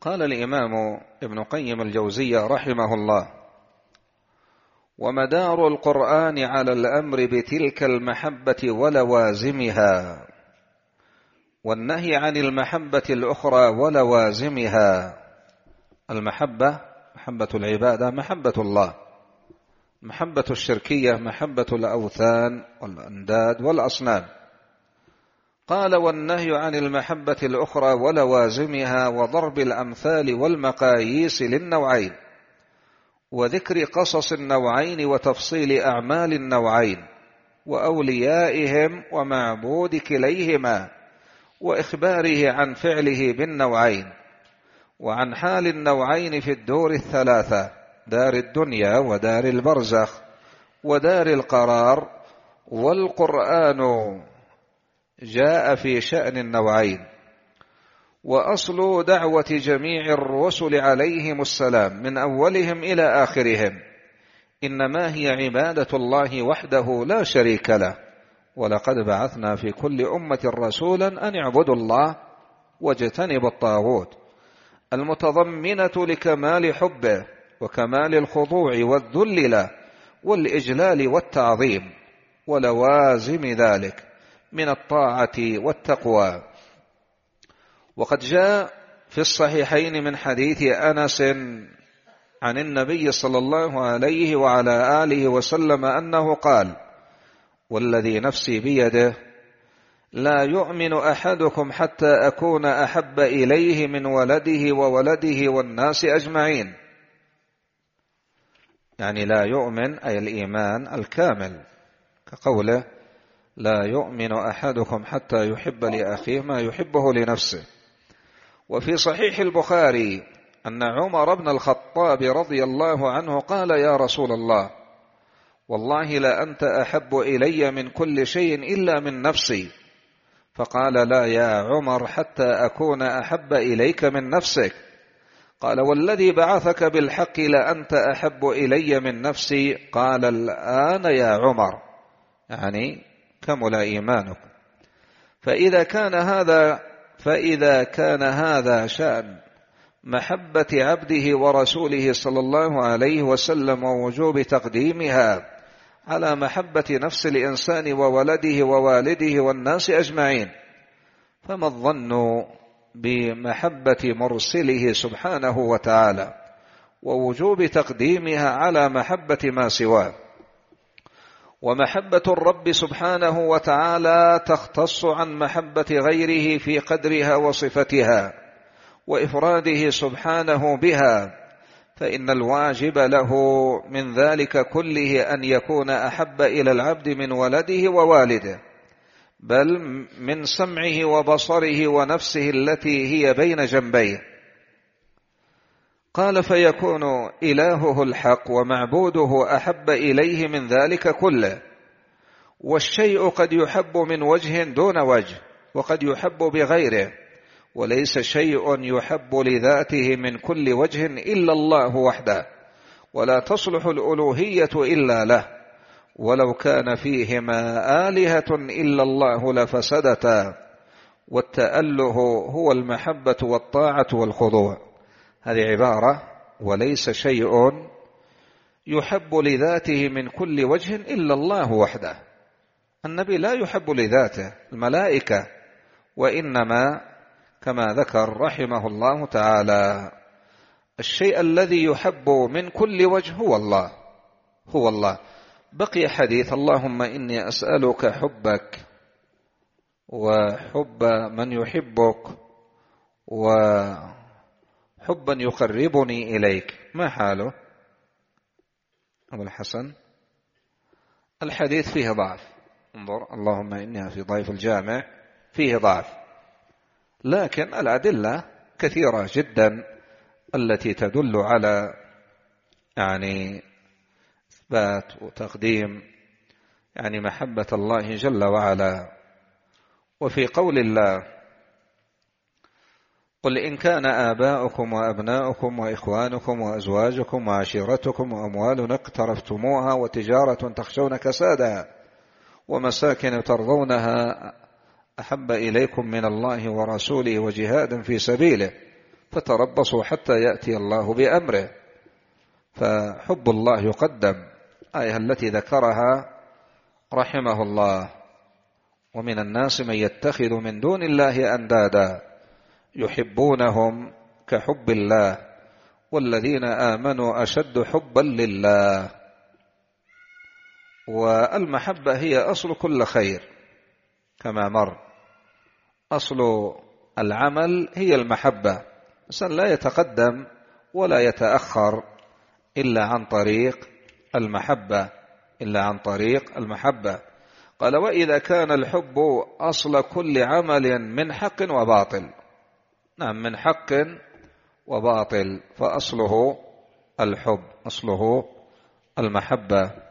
قال الإمام ابن قيم الجوزية رحمه الله ومدار القرآن على الأمر بتلك المحبة ولوازمها والنهي عن المحبة الأخرى ولوازمها المحبة محبة العبادة محبة الله محبة الشركية محبة الأوثان والأنداد والأصنام قال والنهي عن المحبة الأخرى ولوازمها وضرب الأمثال والمقاييس للنوعين وذكر قصص النوعين وتفصيل أعمال النوعين وأوليائهم ومعبود كليهما وإخباره عن فعله بالنوعين وعن حال النوعين في الدور الثلاثة دار الدنيا ودار البرزخ ودار القرار والقرآن جاء في شأن النوعين وأصل دعوة جميع الرسل عليهم السلام من أولهم إلى آخرهم إنما هي عبادة الله وحده لا شريك له ولقد بعثنا في كل أمة رسولا أن اعبدوا الله واجتنبوا الطاغوت المتضمنة لكمال حبه وكمال الخضوع والذل له والإجلال والتعظيم ولوازم ذلك من الطاعة والتقوى وقد جاء في الصحيحين من حديث أنس عن النبي صلى الله عليه وعلى آله وسلم أنه قال والذي نفسي بيده لا يؤمن أحدكم حتى أكون أحب إليه من ولده وولده والناس أجمعين يعني لا يؤمن أي الإيمان الكامل كقوله لا يؤمن أحدكم حتى يحب لأخيه ما يحبه لنفسه وفي صحيح البخاري أن عمر بن الخطاب رضي الله عنه قال يا رسول الله والله لأنت أحب إلي من كل شيء إلا من نفسي فقال لا يا عمر حتى أكون أحب إليك من نفسك قال والذي بعثك بالحق لأنت أحب إلي من نفسي قال الآن يا عمر يعني كمل إيمانك فإذا كان هذا فإذا كان هذا شأن محبة عبده ورسوله صلى الله عليه وسلم ووجوب تقديمها على محبة نفس الإنسان وولده ووالده والناس أجمعين فما الظن بمحبة مرسله سبحانه وتعالى ووجوب تقديمها على محبة ما سواه ومحبة الرب سبحانه وتعالى تختص عن محبة غيره في قدرها وصفتها وإفراده سبحانه بها فإن الواجب له من ذلك كله أن يكون أحب إلى العبد من ولده ووالده بل من سمعه وبصره ونفسه التي هي بين جنبيه قال فيكون إلهه الحق ومعبوده أحب إليه من ذلك كله والشيء قد يحب من وجه دون وجه وقد يحب بغيره وليس شيء يحب لذاته من كل وجه إلا الله وحده ولا تصلح الألوهية إلا له ولو كان فيهما آلهة إلا الله لفسدتا والتأله هو المحبة والطاعة والخضوع هذه عبارة وليس شيء يحب لذاته من كل وجه إلا الله وحده النبي لا يحب لذاته الملائكة وإنما كما ذكر رحمه الله تعالى الشيء الذي يحب من كل وجه هو الله هو الله بقي حديث اللهم إني أسألك حبك وحب من يحبك و حبا يقربني إليك ما حاله أبو الحسن الحديث فيه ضعف انظر اللهم إنها في ضيف الجامع فيه ضعف لكن الأدلة كثيرة جدا التي تدل على يعني إثبات وتقديم يعني محبة الله جل وعلا وفي قول الله قل إن كان آباؤكم وأبناؤكم وإخوانكم وأزواجكم وعشيرتكم وأموال اقترفتموها وتجارة تخشون كسادها ومساكن ترضونها أحب إليكم من الله ورسوله وجهاد في سبيله فتربصوا حتى يأتي الله بأمره فحب الله يقدم آية التي ذكرها رحمه الله ومن الناس من يتخذ من دون الله أندادا يحبونهم كحب الله والذين امنوا اشد حبا لله والمحبه هي اصل كل خير كما مر اصل العمل هي المحبه لا يتقدم ولا يتاخر الا عن طريق المحبه الا عن طريق المحبه قال واذا كان الحب اصل كل عمل من حق وباطل نعم من حق وباطل فأصله الحب أصله المحبة